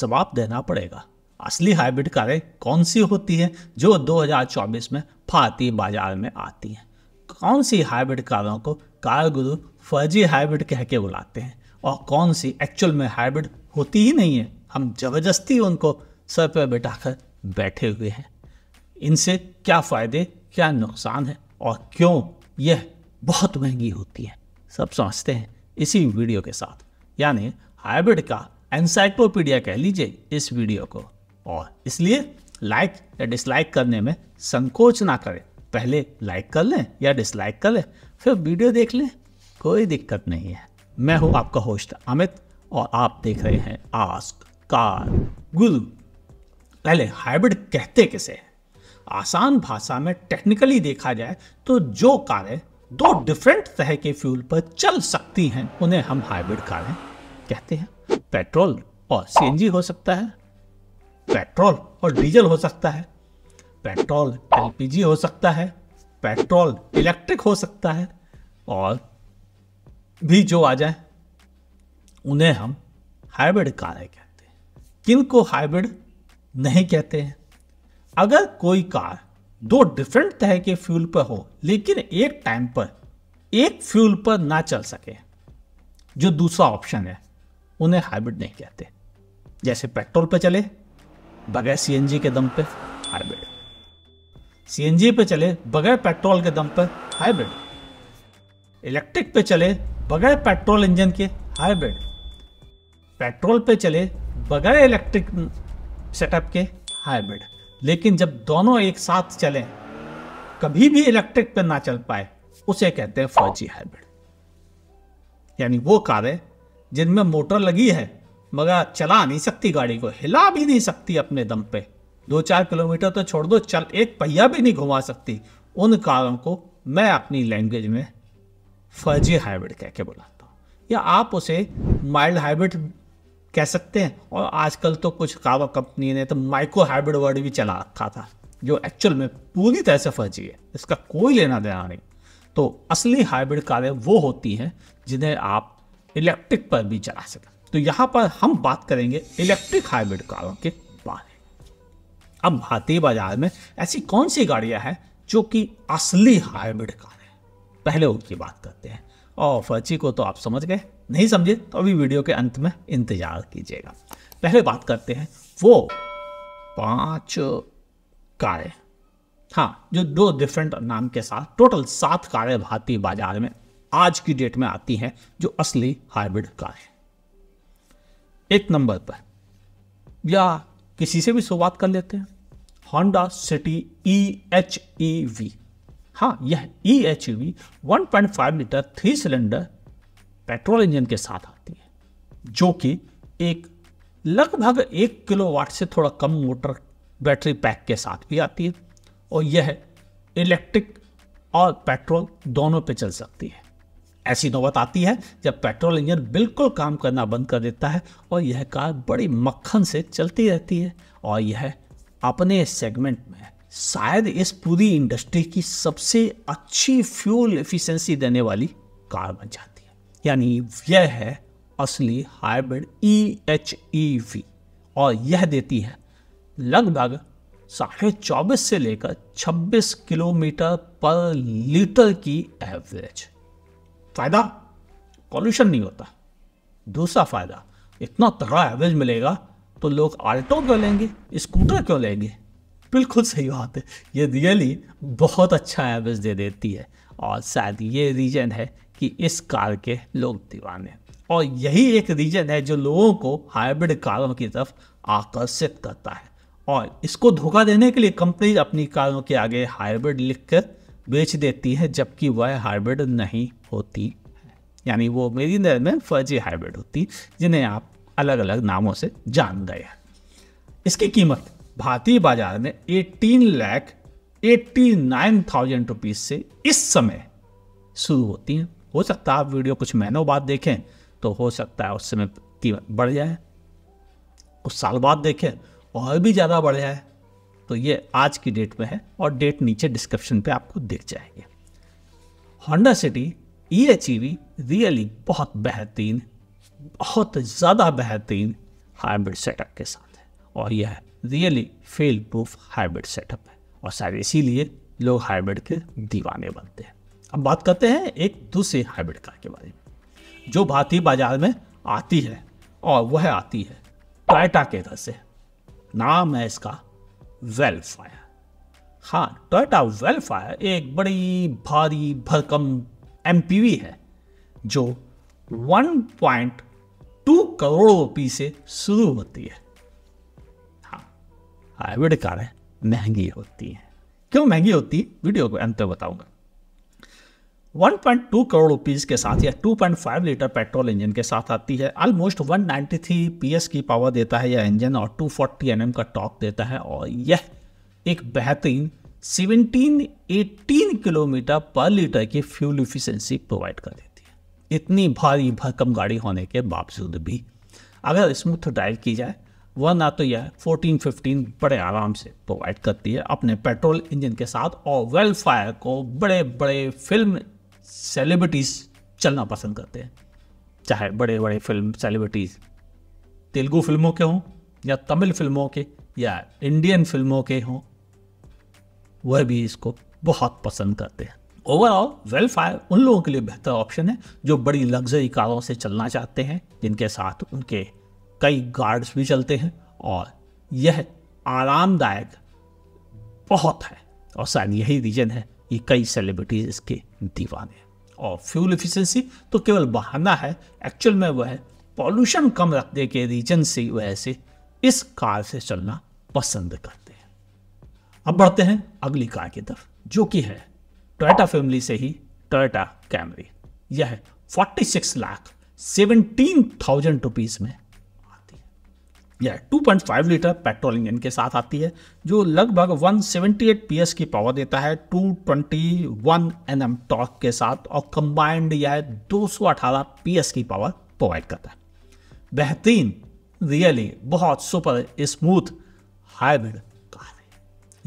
जवाब देना पड़ेगा असली हाइब्रिड कारें कौन सी होती हैं जो 2024 में भारतीय बाजार में आती हैं कौन सी हाइब्रिड कारों को कार गुरु फर्जी हाइब्रिड कह के बुलाते हैं और कौन सी एक्चुअल में हाइब्रिड होती ही नहीं है हम जबरदस्ती उनको सर पर बिठाकर बैठे हुए हैं इनसे क्या फ़ायदे क्या नुकसान है और क्यों यह बहुत महंगी होती है सब समझते हैं इसी वीडियो के साथ यानी हाइब्रिड का एनसाइक्लोपीडिया कह लीजिए इस वीडियो को और इसलिए लाइक या डिसलाइक करने में संकोच ना करें पहले लाइक कर लें या डिसलाइक कर लें फिर वीडियो देख लें कोई दिक्कत नहीं है मैं हूं आपका होस्ट अमित और आप देख रहे हैं आस्क कार गुल पहले हाइब्रिड कहते किसे है आसान भाषा में टेक्निकली देखा जाए तो जो कारें दो डिफरेंट तरह के फ्यूल पर चल सकती हैं उन्हें हम हाइब्रिड कारें कहते हैं पेट्रोल और सीएनजी हो सकता है पेट्रोल और डीजल हो सकता है पेट्रोल एलपीजी हो सकता है पेट्रोल इलेक्ट्रिक हो सकता है और भी जो आ जाए उन्हें हम हाइब्रिड कारें कहते हैं किन को हाइब्रिड नहीं कहते हैं अगर कोई कार दो डिफरेंट तरह के फ्यूल पर हो लेकिन एक टाइम पर एक फ्यूल पर ना चल सके जो दूसरा ऑप्शन है उन्हें हाइब्रिड नहीं कहते जैसे पेट्रोल पे चले बगैर सीएनजी के दम पे हाइब्रिड सीएनजी पे चले बगैर पेट्रोल के दम पर हाइब्रिड इलेक्ट्रिक पे चले बगैर पेट्रोल इंजन के हाइब्रिड पेट्रोल पे चले बगैर इलेक्ट्रिक सेटअप के हाइब्रिड लेकिन जब दोनों एक साथ चले कभी भी इलेक्ट्रिक पे ना चल पाए उसे कहते हैं फौजी हाइब्रिड यानी वो कारें जिनमें मोटर लगी है मगर चला नहीं सकती गाड़ी को हिला भी नहीं सकती अपने दम पे दो चार किलोमीटर तो छोड़ दो चल एक पहिया भी नहीं घुमा सकती उन कारों को मैं अपनी लैंग्वेज में फर्जी हाइब्रिड कह के बुलाता हूँ या आप उसे माइल्ड हाइब्रिड कह सकते हैं और आजकल तो कुछ कावा कंपनी ने तो माइक्रो हाइब्रिड वर्ड भी चला रखा था जो एक्चुअल में पूरी तरह से फर्जी है इसका कोई लेना देना नहीं तो असली हाइब्रिड कारें वो होती हैं जिन्हें आप इलेक्ट्रिक पर भी चला सके तो यहां पर हम बात करेंगे इलेक्ट्रिक हाइब्रिड कारों के बारे अब भारतीय बाजार में ऐसी कौन सी गाड़ियां हैं जो कि असली हाइब्रिड कार है पहले उनकी बात करते हैं और फर्ची को तो आप समझ गए नहीं समझे तो अभी वीडियो के अंत में इंतज़ार कीजिएगा पहले बात करते हैं वो पांच कारें हाँ जो दो डिफरेंट नाम के साथ टोटल सात कारें भारतीय बाजार में आज की डेट में आती हैं जो असली हाइब्रिड का है एक नंबर पर या किसी से भी शुरुआत कर लेते हैं Honda City E H E V हाँ यह E H V one point five litre three cylinder petrol engine के साथ आती है जो कि एक लगभग एक किलोवाट से थोड़ा कम मोटर बैटरी पैक के साथ भी आती है और यह इलेक्ट्रिक और पेट्रोल दोनों पे चल सकती है ऐसी नौबत आती है जब पेट्रोल इंजन बिल्कुल काम करना बंद कर देता है और यह कार बड़ी मक्खन से चलती रहती है और यह अपने सेगमेंट में शायद इस पूरी इंडस्ट्री की सबसे अच्छी फ्यूल एफिशिएंसी देने वाली कार बन जाती है यानी यह है असली hybrid E H E V और यह देती है लगभग साढ़े चौबीस से लेकर छब्बीस किलोमीटर पर लीटर की एवरेज फ़ायदा पॉल्यूशन नहीं होता दूसरा फ़ायदा इतना तगड़ा एवरेज मिलेगा तो लोग आल्टो क्यों लेंगे स्कूटर क्यों लेंगे बिल्कुल सही बात है ये रियली बहुत अच्छा एवरेज दे देती है और शायद ये रीजन है कि इस कार के लोग दीवाने और यही एक रीजन है जो लोगों को हाइब्रिड कारों की तरफ आकर्षित करता है और इसको धोखा देने के लिए कंपनीज अपनी कारों के आगे हाइब्रिड लिखकर बेच देती है जबकि वह हाइब्रिड नहीं होती यानी वो मेरी नज़र में फर्जी हाइब्रिड होती जिन्हें आप अलग अलग नामों से जान गए हैं इसकी कीमत भारतीय बाजार में lakh eighty nine thousand rupees से इस समय शुरू होती हैं हो सकता है आप वीडियो कुछ महीनों बाद देखें तो हो सकता है उस समय कीमत बढ़ जाए कुछ साल बाद देखें और भी ज़्यादा बढ़ जाए तो ये आज की डेट में है और डेट नीचे डिस्क्रिप्शन पे आपको दिख जाएंगे Honda City E H E V really बहुत बेहतरीन बहुत ज़्यादा बेहतरीन हाइब्रिड सेटअप के साथ है और यह really fail proof hybrid setup है और शायद इसीलिए लोग हाइब्रिड के दीवाने बनते हैं अब बात करते हैं एक दूसरे हाइब्रिड कार के बारे में जो भारतीय बाजार में आती है और वह आती है टोयटा के घर से नाम है इसका वेलफायर हाँ टोयोटा वेलफायर एक बड़ी भारी भरकम एम है जो 1.2 करोड़ रुपी से शुरू होती है हाँ हाइब्रिड कारें महंगी होती हैं क्यों महंगी होती है वीडियो को अंत में बताऊंगा 1.2 करोड़ रुपीस के साथ या 2.5 लीटर पेट्रोल इंजन के साथ आती है ऑलमोस्ट 193 पीएस की पावर देता है यह इंजन और 240 एनएम का टॉक देता है और यह एक बेहतरीन 17-18 किलोमीटर पर लीटर की फ्यूल इफिशेंसी प्रोवाइड कर देती है इतनी भारी भरकम गाड़ी होने के बावजूद भी अगर स्मूथ ड्राइव की जाए वरना तो यह 14-15 बड़े आराम से प्रोवाइड करती है अपने पेट्रोल इंजन के साथ और वेलफायर को बड़े बड़े फिल्म सेलिब्रिटीज़ चलना पसंद करते हैं चाहे बड़े बड़े फिल्म सेलिब्रिटीज़ तेलुगू फिल्मों के हों या तमिल फिल्मों के या इंडियन फिल्मों के हों वह भी इसको बहुत पसंद करते हैं ओवरऑल वेलफायर उन लोगों के लिए बेहतर ऑप्शन है जो बड़ी लग्जरी कारों से चलना चाहते हैं जिनके साथ उनके कई गार्ड्स भी चलते हैं और यह आरामदायक बहुत है और शायद यही रीजन है ये कई सेलिब्रिटीज इसके दीवाने और फ्यूल एफिशिएंसी तो केवल बहाना है एक्चुअल में वह पॉल्यूशन कम रखने के रीजन से वह ऐसे इस कार से चलना पसंद करते हैं अब बढ़ते हैं अगली कार की तरफ जो कि है टोयोटा फैमिली से ही टोयोटा कैमरी यह 46 लाख सेवनटीन थाउजेंड रुपीज़ में यह 2.5 लीटर पेट्रोल इंजन के साथ आती है जो लगभग 178 सेवेंटी की पावर देता है 221 एनएम टॉर्क के साथ और कंबाइंड यह 218 सौ की पावर प्रोवाइड करता है बेहतरीन रियली बहुत सुपर स्मूथ हाइब्रिड कार है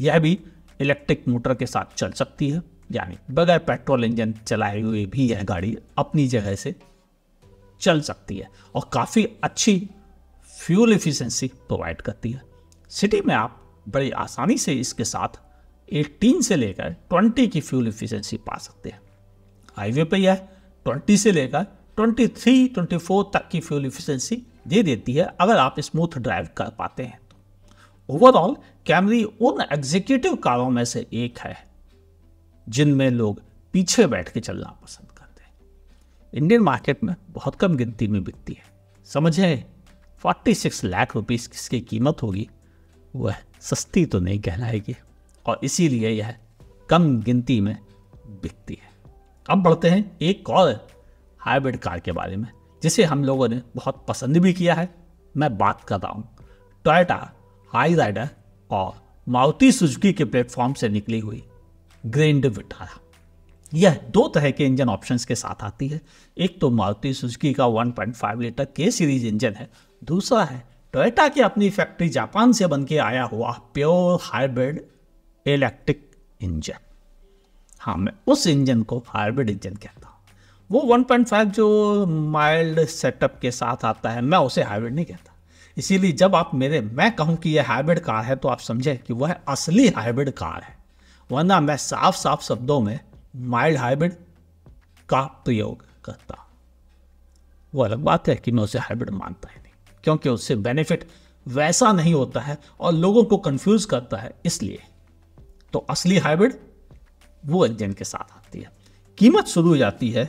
यह भी इलेक्ट्रिक मोटर के साथ चल सकती है यानी बगैर पेट्रोल इंजन चलाए हुए भी यह गाड़ी अपनी जगह से चल सकती है और काफ़ी अच्छी फ्यूल एफिशिएंसी प्रोवाइड करती है सिटी में आप बड़ी आसानी से इसके साथ 18 से लेकर 20 की फ्यूल एफिशिएंसी पा सकते हैं हाईवे पर यह 20 से लेकर 23, 24 तक की फ्यूल एफिशिएंसी दे देती है अगर आप स्मूथ ड्राइव कर पाते हैं तो ओवरऑल कैमरी उन एग्जीक्यूटिव कारों में से एक है जिनमें लोग पीछे बैठ के चलना पसंद करते हैं इंडियन मार्केट में बहुत कम गिनती में बिकती है समझें 46 लाख रुपीस किसकी कीमत होगी वह सस्ती तो नहीं कहलाएगी और इसीलिए यह कम गिनती में बिकती है अब बढ़ते हैं एक और हाइब्रिड कार के बारे में जिसे हम लोगों ने बहुत पसंद भी किया है मैं बात कर रहा हूँ टोयटा हाई राइडर और मारुति सुजुकी के प्लेटफॉर्म से निकली हुई ग्रैंड विटारा यह दो तरह के इंजन ऑप्शंस के साथ आती है एक तो मारुति सुजुकी का 1.5 लीटर के सीरीज इंजन है दूसरा है टोयोटा की अपनी फैक्ट्री जापान से बनके आया हुआ प्योर हाइब्रिड इलेक्ट्रिक इंजन हाँ मैं उस इंजन को हाइब्रिड इंजन कहता हूँ वो 1.5 जो माइल्ड सेटअप के साथ आता है मैं उसे हाइब्रिड नहीं कहता इसीलिए जब आप मेरे मैं कहूँ कि यह हाइब्रिड कार है तो आप समझें कि वह असली हाइब्रिड कार है वरना मैं साफ साफ शब्दों में माइल्ड हाइब्रिड का प्रयोग करता वो अलग बात है कि मैं उसे हाइब्रिड मानता ही नहीं क्योंकि उससे बेनिफिट वैसा नहीं होता है और लोगों को कंफ्यूज करता है इसलिए तो असली हाइब्रिड वो इंजन के साथ आती है कीमत शुरू हो जाती है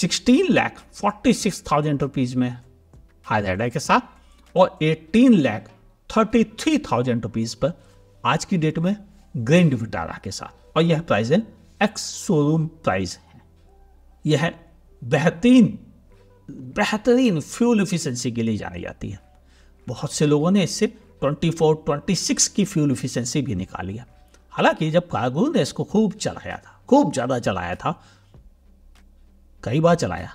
sixteen lakh forty six thousand rupees में हाइड्राइडा के साथ और eighteen lakh thirty three thousand rupees पर आज की डेट में ग्रैंड विटारा के साथ और यह प्राइस है एक्स शोरूम प्राइस है यह बेहतरीन बेहतरीन फ्यूल इफिशेंसी के लिए जानी जाती है बहुत से लोगों ने इससे 24, 26 की फ्यूल इफिशेंसी भी निकाली है हालांकि जब कार्गो ने इसको खूब चलाया था खूब ज़्यादा चलाया था कई बार चलाया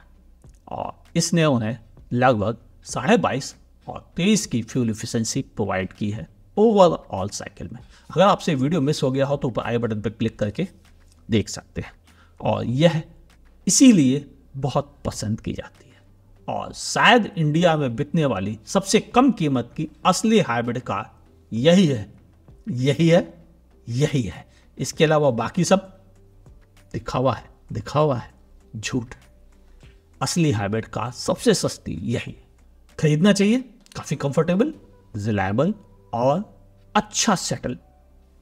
और इसने उन्हें लगभग साढ़े बाईस और तेईस की फ्यूल इफिशेंसी प्रोवाइड की है ओवरऑल साइकिल में अगर आपसे वीडियो मिस हो गया हो तो ऊपर आई बटन पर क्लिक करके देख सकते हैं और यह इसीलिए बहुत पसंद की जाती है और शायद इंडिया में बिकने वाली सबसे कम कीमत की असली हाइब्रिड कार यही है यही है यही है इसके अलावा बाकी सब दिखावा है दिखावा है झूठ असली हाइब्रिड कार सबसे सस्ती यही है खरीदना चाहिए काफ़ी कंफर्टेबल रिलायबल और अच्छा सेटल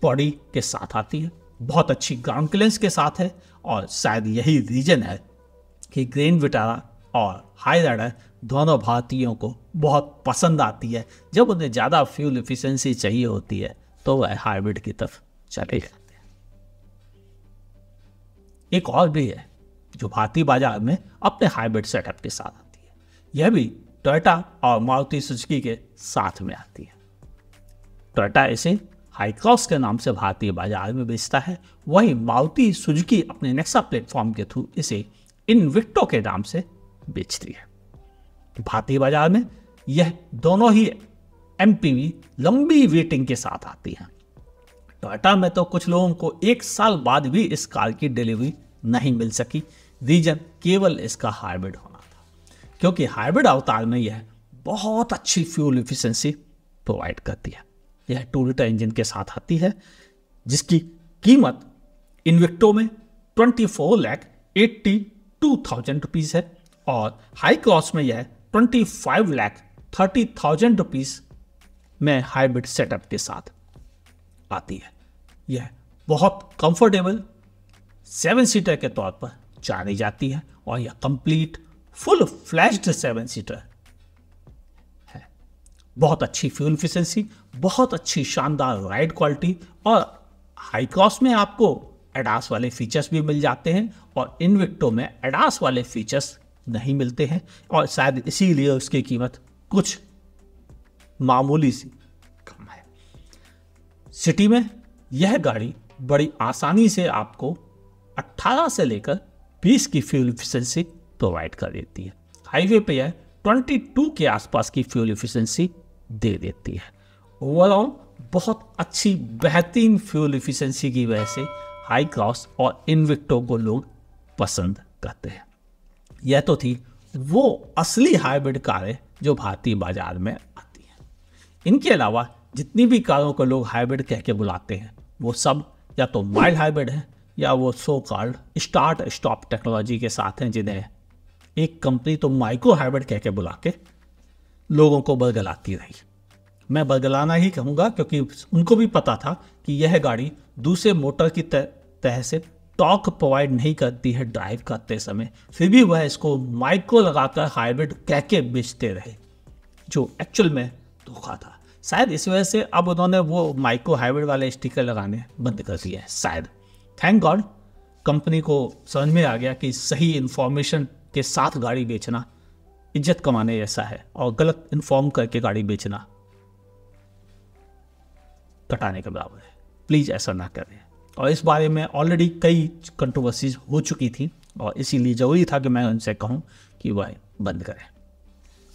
बॉडी के साथ आती है बहुत अच्छी ग्राउंड क्लियरेंस के साथ है और शायद यही रीजन है कि ग्रेन विटारा और हाई दोनों भारतीयों को बहुत पसंद आती है जब उन्हें ज़्यादा फ्यूल इफिशेंसी चाहिए होती है तो वह हाइब्रिड की तरफ चले जाते हैं एक और भी है जो भारतीय बाजार में अपने हाइब्रिड सेटअप के साथ आती है यह भी टोयोटा और मारुति सुजुकी के साथ में आती है टोयोटा इसे हाईक्रॉस के नाम से भारतीय बाजार में बेचता है वहीं मारुति सुजुकी अपने नेक्सा प्लेटफॉर्म के थ्रू इसे इनविक्टो के नाम से बेचती है भारतीय बाजार में यह दोनों ही एम लंबी वेटिंग के साथ आती हैं टोयोटा में तो कुछ लोगों को एक साल बाद भी इस कार की डिलीवरी नहीं मिल सकी रीजन केवल इसका हाइब्रिड होना था क्योंकि हाइब्रिड अवतार में यह बहुत अच्छी फ्यूल इफिशेंसी प्रोवाइड करती है यह टू लीटर इंजन के साथ आती है जिसकी कीमत इन्विक्टो में twenty four lakh eighty two thousand rupees है और हाई कॉस्ट में यह twenty five lakh thirty thousand rupees में हाइब्रिड सेटअप के साथ आती है यह बहुत कंफर्टेबल सेवन सीटर के तौर पर जानी जाती है और यह complete full fledged seven seater है बहुत अच्छी फ्यूल इफिशेंसी बहुत अच्छी शानदार राइड क्वालिटी और हाई क्रॉस में आपको एडास वाले फीचर्स भी मिल जाते हैं और इनविक्टो में एडास वाले फीचर्स नहीं मिलते हैं और शायद इसीलिए उसकी कीमत कुछ मामूली सी कम है सिटी में यह गाड़ी बड़ी आसानी से आपको 18 से लेकर 20 की फ्यूल इफिशेंसी प्रोवाइड कर देती है हाईवे पे यह 22 के आसपास की फ्यूल इफिशेंसी दे देती है ओवरऑल बहुत अच्छी बेहतरीन फ्यूल इफिशेंसी की वजह से हाई क्रॉस और इनविक्टो को लोग पसंद करते हैं यह तो थी वो असली हाइब्रिड कारें जो भारतीय बाजार में आती हैं इनके अलावा जितनी भी कारों को लोग हाइब्रिड कह के बुलाते हैं वो सब या तो माइल्ड हाइब्रिड हैं या वो so called start stop technology के साथ हैं जिन्हें एक कंपनी तो माइक्रो हाइब्रिड कह के बुला के लोगों को बरगलाती रही मैं बरगलाना ही कहूँगा क्योंकि उनको भी पता था कि यह गाड़ी दूसरे मोटर की तह से टॉक प्रोवाइड नहीं करती है ड्राइव करते समय फिर भी वह इसको माइक्रो लगाकर हाइब्रिड कह के बेचते रहे जो एक्चुअल में धोखा था शायद इस वजह से अब उन्होंने वो माइक्रो हाइब्रिड वाले स्टिकर लगाने बंद कर दिए शायद थैंक गॉड कंपनी को समझ में आ गया कि सही इन्फॉर्मेशन के साथ गाड़ी बेचना इज्जत कमाने जैसा है और गलत इन्फॉर्म करके गाड़ी बेचना कटाने के बराबर है प्लीज़ ऐसा ना करें और इस बारे में ऑलरेडी कई कंट्रोवर्सीज हो चुकी थी और इसीलिए ज़रूरी था कि मैं उनसे कहूँ कि वह बंद करें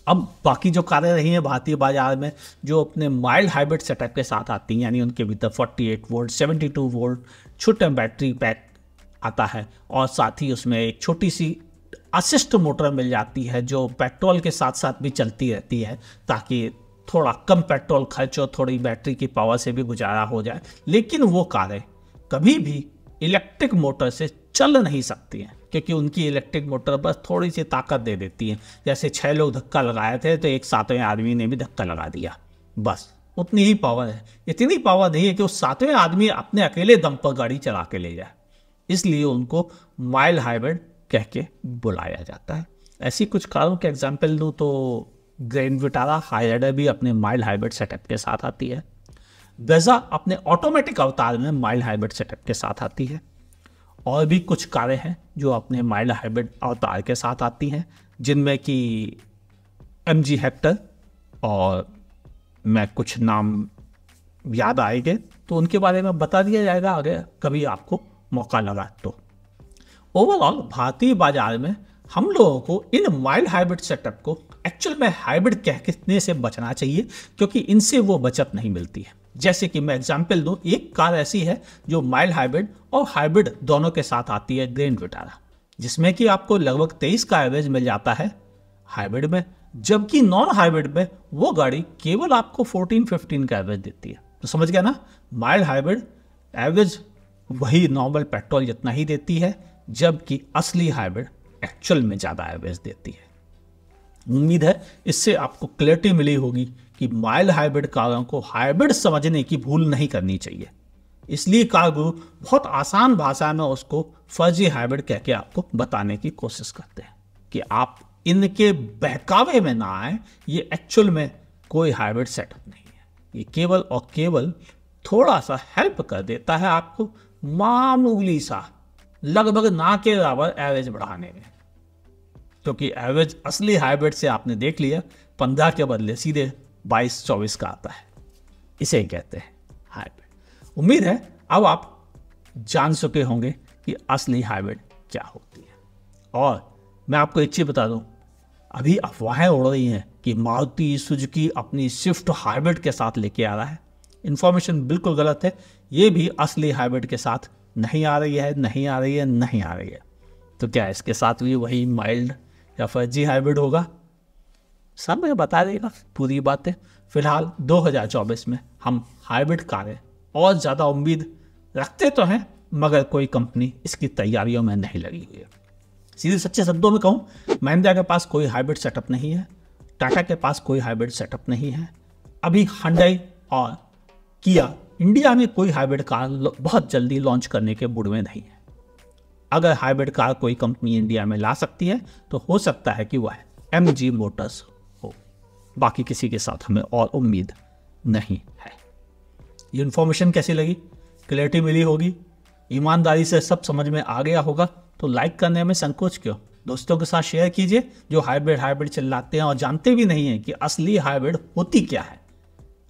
अब बाकी जो कारें रही हैं भारतीय बाजार में जो अपने माइल्ड हाइब्रिड सेटअप के साथ आती हैं यानी उनके भीतर 48 वोल्ट सेवेंटी वोल्ट छोटे बैटरी पैक आता है और साथ ही उसमें एक छोटी सी असिस्ट मोटर मिल जाती है जो पेट्रोल के साथ साथ भी चलती रहती है ताकि थोड़ा कम पेट्रोल खर्च और थोड़ी बैटरी की पावर से भी गुजारा हो जाए लेकिन वो कारें कभी भी इलेक्ट्रिक मोटर से चल नहीं सकती हैं क्योंकि उनकी इलेक्ट्रिक मोटर बस थोड़ी सी ताकत दे देती है जैसे छः लोग धक्का लगाए थे तो एक सातवें आदमी ने भी धक्का लगा दिया बस उतनी ही पावर है इतनी पावर नहीं है कि उस सातवें आदमी अपने अकेले दम पर गाड़ी चला के ले जाए इसलिए उनको माइल हाइब्रिड कह के बुलाया जाता है ऐसी कुछ कारों के एग्जाम्पल दूँ तो ग्रैंड विटारा हायरडर भी अपने माइल हाइब्रिड सेटअप के साथ आती है वेजा अपने ऑटोमेटिक अवतार में माइल्ड हाइब्रिड सेटअप के साथ आती है और भी कुछ कारें हैं जो अपने माइल्ड हाइब्रिड अवतार के साथ आती हैं जिनमें कि एम जी हेक्टर और मैं कुछ नाम याद आएंगे तो उनके बारे में बता दिया जाएगा अगर कभी आपको मौका लगा तो ओवरऑल भारतीय बाजार में हम लोगों को इन माइल्ड हाइब्रिड सेटअप को एक्चुअल में हाइब्रिड कहने से बचना चाहिए क्योंकि इनसे वो बचत नहीं मिलती है जैसे कि मैं एग्जाम्पल दूं एक कार ऐसी है जो माइल्ड हाइब्रिड और हाइब्रिड दोनों के साथ आती है ग्रैंड विटारा जिसमें कि आपको लगभग तेईस का एवरेज मिल जाता है हाइब्रिड में जबकि नॉन हाइब्रिड में वो गाड़ी केवल आपको 14-15 का एवरेज देती है तो समझ गया ना माइल्ड हाइब्रिड एवरेज वही नॉर्मल पेट्रोल जितना ही देती है जबकि असली हाइब्रिड एक्चुअल में ज़्यादा एवरेज देती है उम्मीद है इससे आपको क्लैरिटी मिली होगी कि माइल्ड हाइब्रिड कारों को हाइब्रिड समझने की भूल नहीं करनी चाहिए इसलिए कारगुरु बहुत आसान भाषा में उसको फर्जी हाइब्रिड कह के आपको बताने की कोशिश करते हैं कि आप इनके बहकावे में ना आए ये एक्चुअल में कोई हाइब्रिड सेटअप नहीं है ये केवल और केवल थोड़ा सा हेल्प कर देता है आपको मामूली सा लगभग ना के बराबर एवरेज बढ़ाने में क्योंकि तो एवरेज असली हाइब्रिड से आपने देख लिया पंद्रह के बदले सीधे बाईस चौबीस का आता है इसे ही कहते हैं हाइब्रिड उम्मीद है अब आप जान चुके होंगे कि असली हाइब्रिड क्या होती है और मैं आपको एक चीज़ बता दूं अभी अफवाहें उड़ रही हैं कि मारुति सुजुकी अपनी स्विफ्ट हाइब्रिड के साथ लेके आ रहा है इन्फॉर्मेशन बिल्कुल गलत है ये भी असली हाइब्रिड के साथ नहीं आ रही है नहीं आ रही है नहीं आ रही है तो क्या इसके साथ भी वही माइल्ड या फर्जी हाइब्रिड होगा सब मुझे बता देगा पूरी बातें फिलहाल 2024 में हम हाइब्रिड कारें और ज़्यादा उम्मीद रखते तो हैं मगर कोई कंपनी इसकी तैयारियों में नहीं लगी हुई है सीधे सच्चे शब्दों में कहूँ महिंद्रा के पास कोई हाइब्रिड सेटअप नहीं है टाटा के पास कोई हाइब्रिड सेटअप नहीं है अभी हंडई और किया इंडिया में कोई हाइब्रिड कार बहुत जल्दी लॉन्च करने के बुड में नहीं है अगर हाइब्रिड कार कोई कंपनी इंडिया में ला सकती है तो हो सकता है कि वह एम जी मोटर्स बाकी किसी के साथ हमें और उम्मीद नहीं है ये इन्फॉर्मेशन कैसी लगी क्लैरिटी मिली होगी ईमानदारी से सब समझ में आ गया होगा तो लाइक करने में संकोच क्यों दोस्तों के साथ शेयर कीजिए जो हाइब्रिड हाइब्रिड चिल्लाते हैं और जानते भी नहीं हैं कि असली हाइब्रिड होती क्या है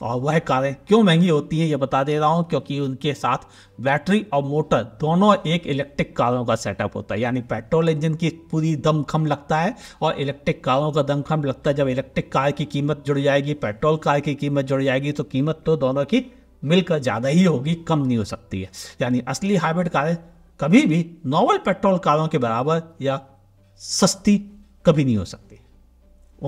और वह कारें क्यों महंगी होती हैं ये बता दे रहा हूँ क्योंकि उनके साथ बैटरी और मोटर दोनों एक इलेक्ट्रिक कारों का सेटअप होता है यानी पेट्रोल इंजन की पूरी दमखम लगता है और इलेक्ट्रिक कारों का दमखम लगता है जब इलेक्ट्रिक कार की कीमत जुड़ जाएगी पेट्रोल कार की कीमत जुड़ जाएगी तो कीमत तो दोनों की मिलकर ज़्यादा ही होगी कम नहीं हो सकती है यानी असली हाइब्रिड कारें कभी भी नॉर्मल पेट्रोल कारों के बराबर या सस्ती कभी नहीं हो सकती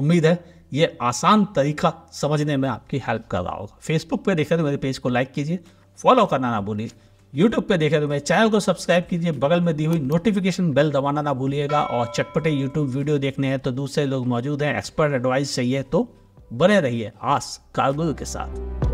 उम्मीद है ये आसान तरीका समझने में आपकी हेल्प कर रहा होगा फेसबुक पे देख रहे तो मेरे पेज को लाइक कीजिए फॉलो करना ना भूलिए यूट्यूब पे देख रहे तो मेरे चैनल को सब्सक्राइब कीजिए बगल में दी हुई नोटिफिकेशन बेल दबाना ना भूलिएगा और चटपटे यूट्यूब वीडियो देखने हैं तो दूसरे लोग मौजूद हैं एक्सपर्ट एडवाइस चाहिए तो बने रहिए आस कारगुल के साथ